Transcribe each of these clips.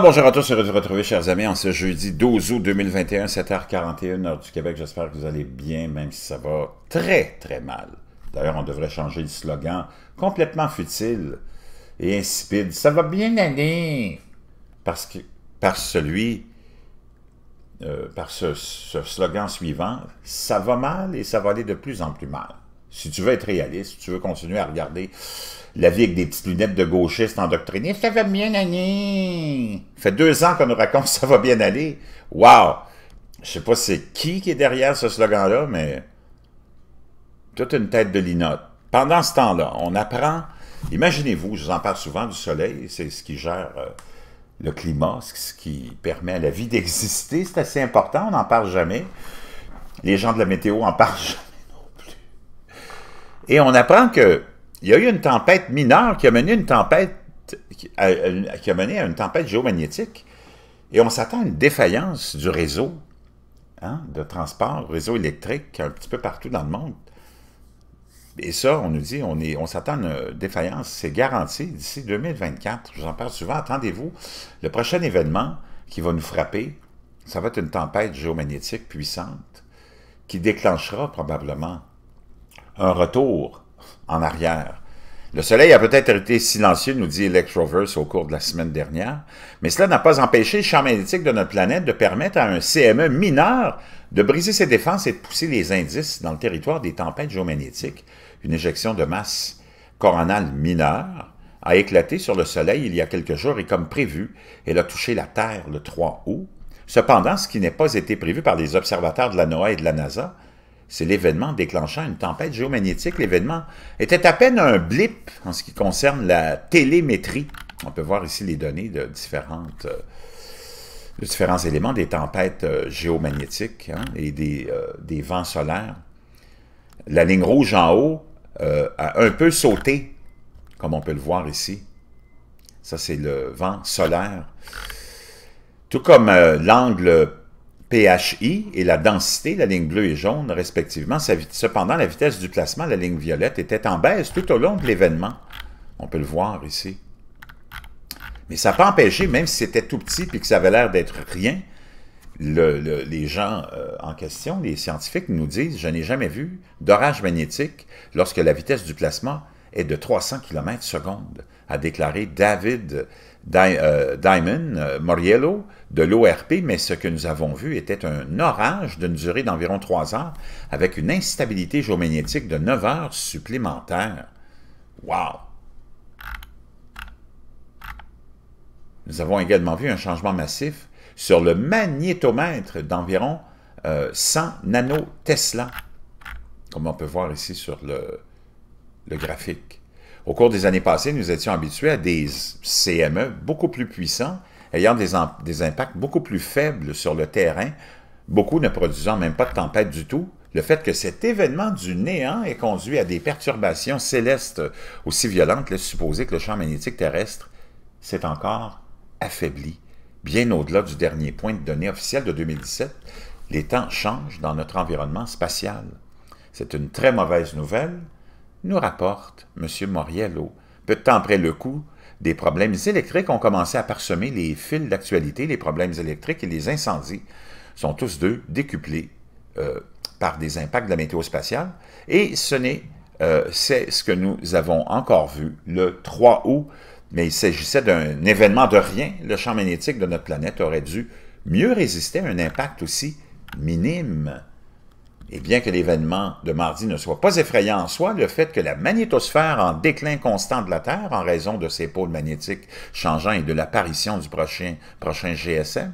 bonjour à tous, heureux de vous retrouver chers amis en ce jeudi 12 août 2021, 7h41 heure du Québec. J'espère que vous allez bien, même si ça va très très mal. D'ailleurs, on devrait changer le slogan complètement futile et insipide. Ça va bien aller parce que par celui euh, par ce slogan suivant, ça va mal et ça va aller de plus en plus mal. Si tu veux être réaliste, si tu veux continuer à regarder la vie avec des petites lunettes de gauchistes endoctrinés, ça va bien aller. Ça Fait deux ans qu'on nous raconte ça va bien aller. waouh Je sais pas c'est qui qui est derrière ce slogan-là, mais toute une tête de linotte. Pendant ce temps-là, on apprend, imaginez-vous, je vous en parle souvent du soleil, c'est ce qui gère euh, le climat, ce qui permet à la vie d'exister, c'est assez important, on n'en parle jamais. Les gens de la météo en parlent jamais et on apprend qu'il y a eu une tempête mineure qui a mené une tempête qui a mené à une tempête géomagnétique. Et on s'attend à une défaillance du réseau hein, de transport, réseau électrique, un petit peu partout dans le monde. Et ça, on nous dit, on, est, on s'attend à une défaillance, c'est garanti d'ici 2024. Je vous en parle souvent, attendez-vous. Le prochain événement qui va nous frapper, ça va être une tempête géomagnétique puissante qui déclenchera probablement un retour en arrière. Le soleil a peut-être été silencieux, nous dit Electroverse au cours de la semaine dernière, mais cela n'a pas empêché le champ magnétique de notre planète de permettre à un CME mineur de briser ses défenses et de pousser les indices dans le territoire des tempêtes géomagnétiques. Une éjection de masse coronale mineure a éclaté sur le Soleil il y a quelques jours et comme prévu, elle a touché la Terre le 3 août. Cependant, ce qui n'est pas été prévu par les observateurs de la NOAA et de la NASA, c'est l'événement déclenchant une tempête géomagnétique. L'événement était à peine un blip en ce qui concerne la télémétrie. On peut voir ici les données de, différentes, euh, différents éléments des tempêtes euh, géomagnétiques hein, et des, euh, des, vents solaires. La ligne rouge en haut a un peu sauté, comme on peut le voir ici. Ça, c'est le vent solaire. Tout comme l'angle PHI et la densité, la ligne bleue et jaune, respectivement. Cependant, la vitesse du placement, la ligne violette, était en baisse tout au long de l'événement. On peut le voir ici. Mais ça n'a pas empêché, même si c'était tout petit et que ça avait l'air d'être rien, les gens euh, en question, les scientifiques, nous disent « Je n'ai jamais vu d'orage magnétique lorsque la vitesse du plasma est de 300 km secondes », a déclaré David euh, Diamond euh, Moriello de l'ORP, mais ce que nous avons vu était un orage d'une durée d'environ 3 heures avec une instabilité géomagnétique de 9 heures supplémentaires. Wow! Nous avons également vu un changement massif sur le magnétomètre d'environ 100 euh, nanotesla, comme on peut voir ici sur le graphique. Au cours des années passées, nous étions habitués à des CME beaucoup plus puissants, ayant des, impacts beaucoup plus faibles sur le terrain, beaucoup ne produisant même pas de tempête du tout, le fait que cet événement du néant ait conduit à des perturbations célestes aussi violentes laisse supposer que le champ magnétique terrestre s'est encore affaibli. Bien au-delà du dernier point de données officiel de 2017, les temps changent dans notre environnement spatial. C'est une très mauvaise nouvelle, nous rapporte M. Moriello. Peu de temps après le coup, des problèmes électriques ont commencé à parsemer les fils d'actualité, les problèmes électriques et les incendies sont tous deux décuplés euh, par des impacts de la météo spatiale. Et ce n'est, euh, c'est ce que nous avons encore vu le 3 août, mais il s'agissait d'un événement de rien. Le champ magnétique de notre planète aurait dû mieux résister à un impact aussi minime. Et bien que l'événement de mardi ne soit pas effrayant en soi, le fait que la magnétosphère en déclin constant de la Terre en raison de ses pôles magnétiques changeants et de l'apparition du prochain, prochain GSM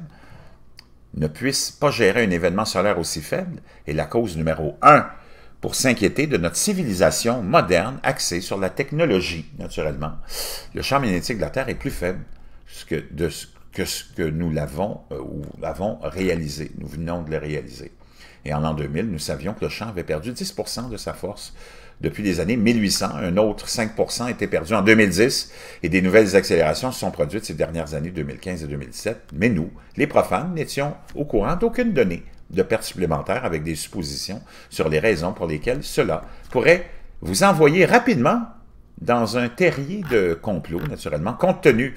ne puisse pas gérer un événement solaire aussi faible est la cause numéro un pour s'inquiéter de notre civilisation moderne axée sur la technologie, naturellement. Le champ magnétique de la Terre est plus faible que, ce que nous l'avons euh, ou avons réalisé. Nous venons de le réaliser. Et en l'an 2000, nous savions que le champ avait perdu 10 de sa force depuis les années 1800. Un autre 5 était perdu en 2010 et des nouvelles accélérations se sont produites ces dernières années 2015 et 2017. Mais nous, les profanes, n'étions au courant d'aucune donnée de perte supplémentaire avec des suppositions sur les raisons pour lesquelles cela pourrait vous envoyer rapidement dans un terrier de complot, naturellement, compte tenu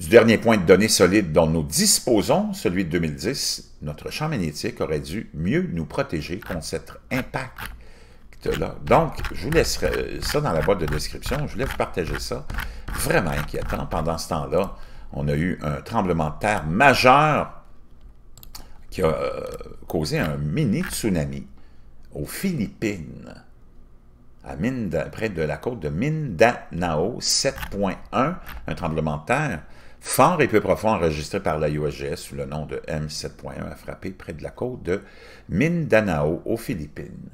du dernier point de données solide dont nous disposons, celui de 2010, notre champ magnétique aurait dû mieux nous protéger contre cet impact-là. Donc, je vous laisserai euh, ça dans la boîte de description. Je voulais vous partager ça. Vraiment inquiétant. Pendant ce temps-là, on a eu un tremblement de terre majeur qui a euh, causé un mini tsunami aux Philippines, à près de la côte de Mindanao, 7.1, un tremblement de terre Fort et peu profond enregistré par la USGS sous le nom de M7.1 a frappé près de la côte de Mindanao aux Philippines.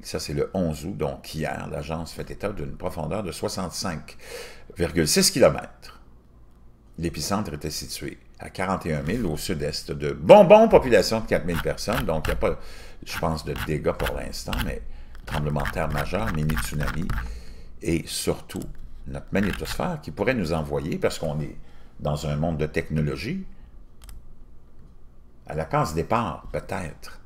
Ça, c'est le 11 août, donc hier, l'agence fait état d'une profondeur de 65,6 km. L'épicentre était situé à 41 000 au sud-est de Bonbon, population de 4 000 personnes, donc il n'y a pas, je pense, de dégâts pour l'instant, mais tremblement de terre majeur, mini-tsunami, et surtout notre magnétosphère, qui pourrait nous envoyer, parce qu'on est dans un monde de technologie, à la case départ, peut-être.